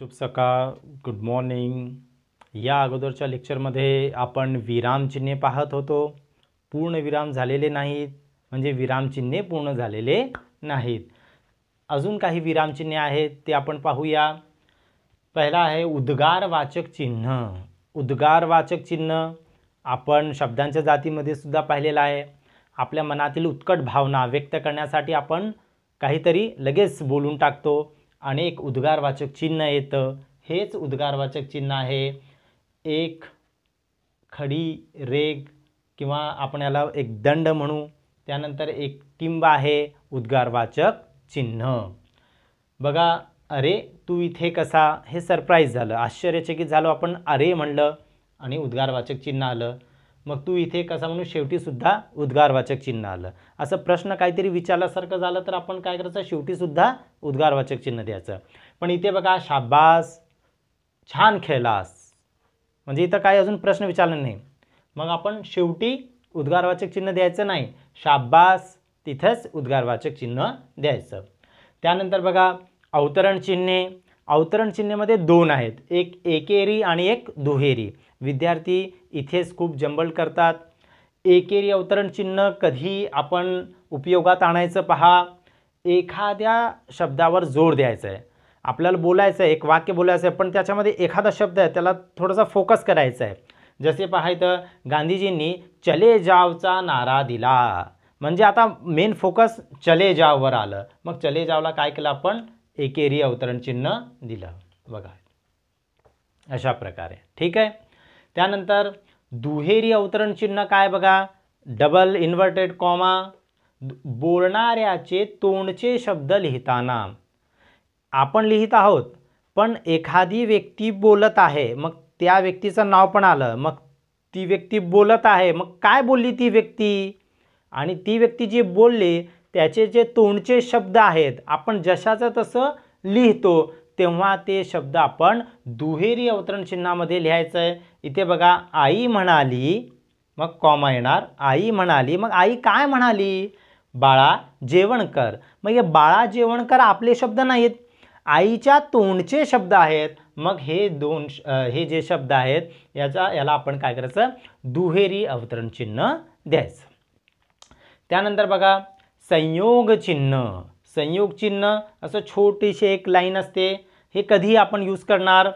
शुभ सकाळ good morning या अगोदरच्या लेक्चरमध्ये आपण विरामचिन्हे पाहत होतो पूर्ण विराम झालेले नाहीत म्हणजे विरामचिन्हे पूर्ण झालेले नाहीत अजून काही विरामचिन्हे आहेत ते आपण पाहूया पहिला आहे उद्गारवाचक चिन्ह उद्गारवाचक चिन्ह आपण शब्दांच्या जातीमध्ये सुद्धा पाहिलेलं आहे आपल्या मनातील उत्कट भावना व्यक्त करण्यासाठी आपण काहीतरी लगेच बोलून टाकतो अनेक उद्गारवाचक चिन्ह येतं हेच उद्गारवाचक चिन्ह आहे एक खडी रेग किंवा आपण याला एक दंड म्हणू त्यानंतर एक टिंब आहे उद्गारवाचक चिन्ह बघा अरे तू इथे कसा हे सरप्राईज झालं आश्चर्यचकित झालो आपण अरे म्हणलं आणि उद्गारवाचक चिन्ह आलं मग तू इथे कसा म्हणून शेवटीसुद्धा उद्गारवाचक चिन्ह आलं असं प्रश्न काहीतरी विचारल्यासारखं झालं तर आपण काय करायचं शेवटीसुद्धा उद्गारवाचक चिन्ह द्यायचं पण इथे बघा शाबास छान खेळलास म्हणजे इथं काय अजून प्रश्न विचारला नाही मग आपण शेवटी उद्गारवाचक चिन्ह द्यायचं नाही शाबास तिथंच उद्गारवाचक चिन्ह द्यायचं त्यानंतर बघा अवतरण चिन्हे अवतरण चिन्हेमध्ये दोन आहेत एक एकेरी आणि एक दुहेरी विद्यार्थी इथेच खूप जंबल करतात एकेरी अवतरण चिन्ह कधी आपण उपयोगात आणायचं पहा एखाद्या शब्दावर जोर द्यायचा आहे आपल्याला बोलायचं आहे एक वाक्य बोलायचं आहे पण त्याच्यामध्ये एखादा शब्द आहे त्याला थोडासा फोकस करायचा आहे जसे पाहायचं गांधीजींनी चले जावचा नारा दिला म्हणजे आता मेन फोकस चले जाववर आलं मग चले जावला काय केलं आपण एकेरी अवतरण चिन्ह दिलं बघा अशा प्रकारे ठीक आहे त्यानंतर दुहेरी अवतरण चिन्ह काय बघा डबल इन्व्हर्टेड कॉमा बोलणाऱ्याचे तोंडचे शब्द लिहिताना आपण लिहित आहोत पण एखादी व्यक्ती बोलत आहे मग त्या व्यक्तीचं नाव पण आलं मग ती व्यक्ती बोलत आहे मग काय बोलली ती व्यक्ती आणि ती व्यक्ती जी बोलली त्याचे जे तोंडचे शब्द आहेत आपण जशाचं तसं लिहितो तेव्हा ते शब्द आपण दुहेरी अवतरण चिन्हामध्ये लिहायचं आहे इथे बघा आई म्हणाली मग कॉमा येणार आई म्हणाली मग आई काय म्हणाली बाळा जेवण कर मग हे बाळा जेवण कर आपले शब्द नाहीत आईच्या तोंडचे शब्द आहेत मग हे दोन हे जे शब्द आहेत याचा याला आपण काय करायचं दुहेरी अवतरण चिन्ह द्यायचं त्यानंतर बघा संयोग चिन्ह संयोग चिन्ह असं छोटीशी एक लाईन असते हे कधी आपण यूज करणार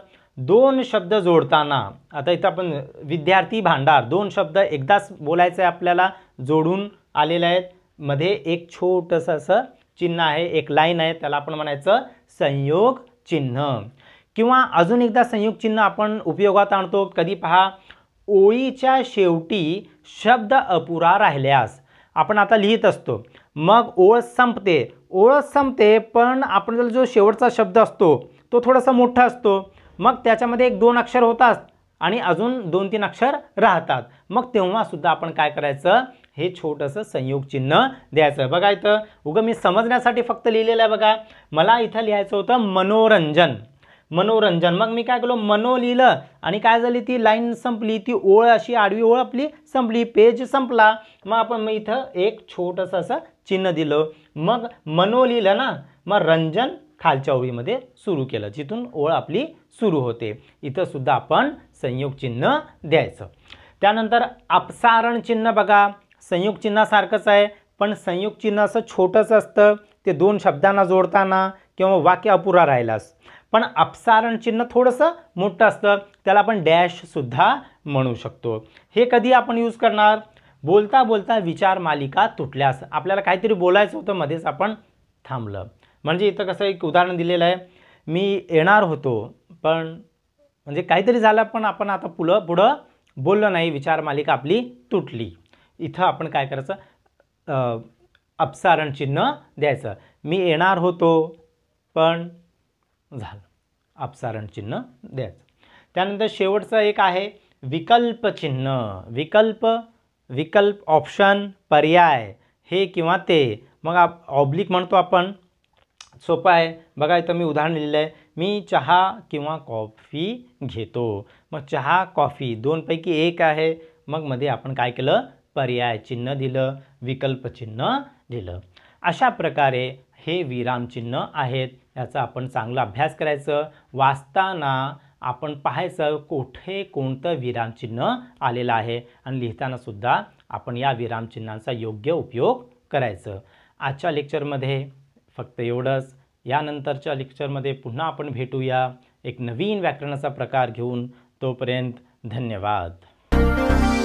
दोन शब्द जोडताना आता इथं आपण विद्यार्थी भांडार दोन शब्द एकदाच बोलायचं आहे आपल्याला जोडून आलेले आहेत मध्ये एक छोटंसं असं चिन्ह आहे एक लाईन आहे त्याला आपण म्हणायचं संयोग चिन्ह किंवा अजून एकदा संयोग चिन्ह आपण उपयोगात आणतो कधी पहा ओळीच्या शेवटी शब्द अपुरा राहिल्यास आपण आता लिहित असतो मग ओळ संपते ओळ संपते पण आपण जो शेवटचा शब्द असतो तो थोडासा मोठा असतो मग त्याच्यामध्ये एक दोन अक्षर होतात आणि अजून दोन तीन अक्षर राहतात मग तेव्हासुद्धा आपण काय करायचं हे छोटंसं संयोग चिन्ह द्यायचं बघा इथं उगं मी समजण्यासाठी फक्त लिहिलेलं आहे बघा मला इथं लिहायचं होतं मनोरंजन मनोरंजन मग मी काय केलो मनो लिहिलं आणि काय झाली ती लाईन संपली ती ओळ अशी आडवी ओळ आपली संपली पेज संपला मग आपण मग इथं एक छोटस असं चिन्ह दिलं मग मनो लिहिलं ना मग रंजन खालच्या ओळीमध्ये सुरू केलं जिथून ओळ आपली सुरू होते इथं सुद्धा आपण संयोग चिन्ह द्यायचं त्यानंतर अपसारण चिन्ह बघा संयोग चिन्हासारखंच आहे पण संयोग चिन्ह असं छोटस असतं ते दोन शब्दांना जोडताना किंवा वाक्य अपुरा राहिलास पण अपसारण चिन्ह थोडंसं मोठं असतं त्याला आपण डॅशसुद्धा म्हणू शकतो हे कधी आपण यूज करणार बोलता बोलता विचार मालिका तुटल्यास आपल्याला काहीतरी बोलायचं होतं मध्येच आपण थांबलं म्हणजे इथं कसं एक उदाहरण दिलेलं आहे मी येणार होतो पण म्हणजे काहीतरी झालं पण आपण आता पुलं पुढं बोललं नाही विचार मालिका आपली तुटली इथं आपण काय करायचं अपसारण चिन्ह द्यायचं मी येणार होतो पण झालं अपसारण चिन्ह द्यायचं त्यानंतर शेवटचा एक आहे विकल्प चिन्ह विकल्प विकल्प ऑप्शन पर्याय हे किंवा ते मग आप ऑब्लिक म्हणतो आपण सोपं आहे बघा इथं मी उदाहरण लिहिलं आहे मी चहा किंवा कॉफी घेतो मग चहा कॉफी दोनपैकी एक आहे मग मध्ये आपण काय केलं पर्याय चिन्ह दिलं विकल्प चिन्ह दिलं अशा प्रकारे हे विरामचिन्ह आहेत याचा आपण चांगला अभ्यास करायचं वाचताना आपण पाहायचं कुठे कोणतं विरामचिन्ह आलेलं आहे आणि लिहितानासुद्धा आपण या विरामचिन्हांचा योग्य उपयोग करायचं आजच्या लेक्चरमध्ये फक्त एवढंच यानंतरच्या लेक्चरमध्ये पुन्हा आपण भेटूया एक नवीन व्याकरणाचा प्रकार घेऊन तोपर्यंत धन्यवाद